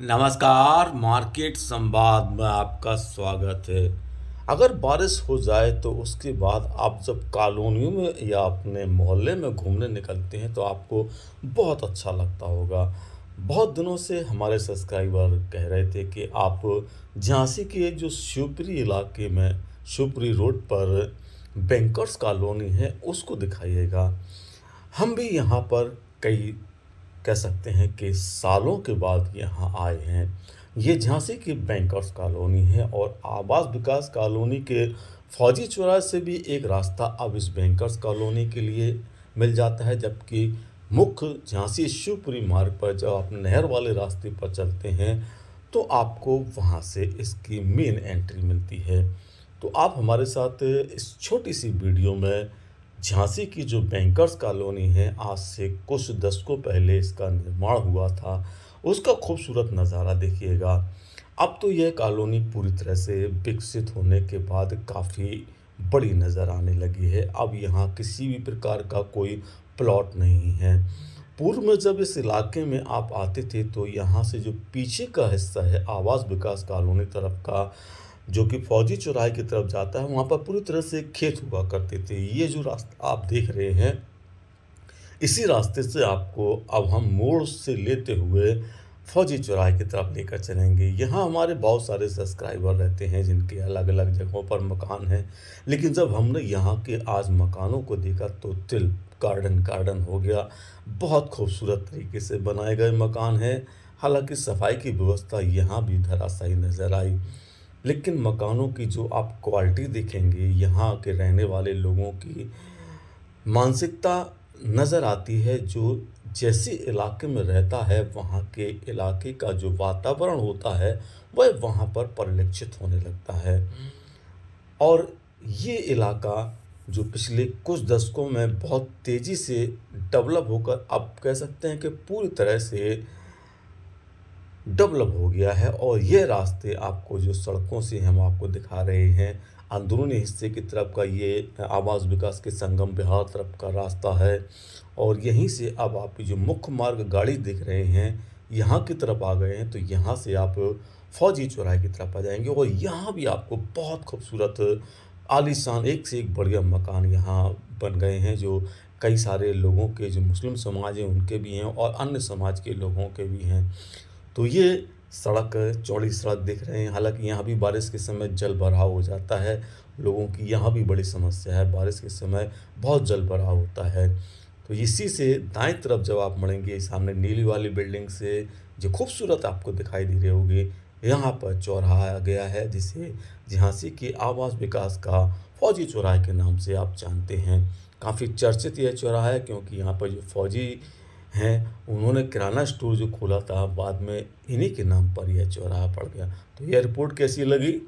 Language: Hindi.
नमस्कार मार्केट संवाद में आपका स्वागत है अगर बारिश हो जाए तो उसके बाद आप जब कॉलोनियों में या अपने मोहल्ले में घूमने निकलते हैं तो आपको बहुत अच्छा लगता होगा बहुत दिनों से हमारे सब्सक्राइबर कह रहे थे कि आप झांसी के जो शिवपुरी इलाके में शिवपुरी रोड पर बैंकर्स कॉलोनी है उसको दिखाइएगा हम भी यहाँ पर कई कह सकते हैं कि सालों के बाद यहाँ आए हैं ये झांसी की बैंकर्स कॉलोनी है और आवास विकास कॉलोनी के फौजी चौराहे से भी एक रास्ता अब इस बैंकर्स कॉलोनी के लिए मिल जाता है जबकि मुख्य झांसी शिवपुरी मार्ग पर जब आप नहर वाले रास्ते पर चलते हैं तो आपको वहाँ से इसकी मेन एंट्री मिलती है तो आप हमारे साथ इस छोटी सी वीडियो में झांसी की जो बैंकर्स कॉलोनी है आज से कुछ दशकों पहले इसका निर्माण हुआ था उसका खूबसूरत नज़ारा देखिएगा अब तो यह कॉलोनी पूरी तरह से विकसित होने के बाद काफ़ी बड़ी नज़र आने लगी है अब यहाँ किसी भी प्रकार का कोई प्लॉट नहीं है पूर्व में जब इस इलाके में आप आते थे तो यहाँ से जो पीछे का हिस्सा है आवास विकास कॉलोनी तरफ का जो कि फौजी चौराहे की तरफ जाता है वहाँ पर पूरी तरह से खेत हुआ करते थे ये जो रास्ता आप देख रहे हैं इसी रास्ते से आपको अब हम मोड़ से लेते हुए फौजी चौराहे की तरफ लेकर चलेंगे यहाँ हमारे बहुत सारे सब्सक्राइबर रहते हैं जिनके अलग अलग जगहों पर मकान हैं लेकिन जब हमने यहाँ के आज मकानों को देखा तो तिल गार्डन गार्डन हो गया बहुत खूबसूरत तरीके से बनाए गए मकान हैं हालांकि सफाई की व्यवस्था यहाँ भी धराशाई नज़र आई लेकिन मकानों की जो आप क्वालिटी देखेंगे यहाँ के रहने वाले लोगों की मानसिकता नज़र आती है जो जैसे इलाके में रहता है वहाँ के इलाके का जो वातावरण होता है वह वहाँ पर परिलक्षित होने लगता है और ये इलाका जो पिछले कुछ दशकों में बहुत तेज़ी से डेवलप होकर आप कह सकते हैं कि पूरी तरह से डेवलप हो गया है और ये रास्ते आपको जो सड़कों से हम आपको दिखा रहे हैं अंदरूनी हिस्से की तरफ का ये आवास विकास के संगम बिहार तरफ का रास्ता है और यहीं से अब आपकी जो मुख्य मार्ग गाड़ी दिख रहे हैं यहाँ की तरफ आ गए हैं तो यहाँ से आप फौजी चौराहे की तरफ आ जाएंगे और यहाँ भी आपको बहुत खूबसूरत आलिशान एक से एक बढ़िया मकान यहाँ बन गए हैं जो कई सारे लोगों के जो मुस्लिम समाज हैं उनके भी हैं और अन्य समाज के लोगों के भी हैं तो ये सड़क चौड़ी सड़क देख रहे हैं हालांकि यहाँ भी बारिश के समय जल भराव हो जाता है लोगों की यहाँ भी बड़ी समस्या है बारिश के समय बहुत जल भराव होता है तो इसी से दाएं तरफ जब आप मड़ेंगे सामने नीली वाली बिल्डिंग से जो खूबसूरत आपको दिखाई दे रही होगी यहाँ पर चौराहा गया है जिसे झांसी के आवास विकास का फौजी चौराहे के नाम से आप जानते हैं काफ़ी चर्चित यह चौराहा है क्योंकि यहाँ पर जो फौजी हैं उन्होंने किराना स्टोर जो खोला था बाद में इन्हीं के नाम पर यह चौराहा पड़ गया तो यह रिपोर्ट कैसी लगी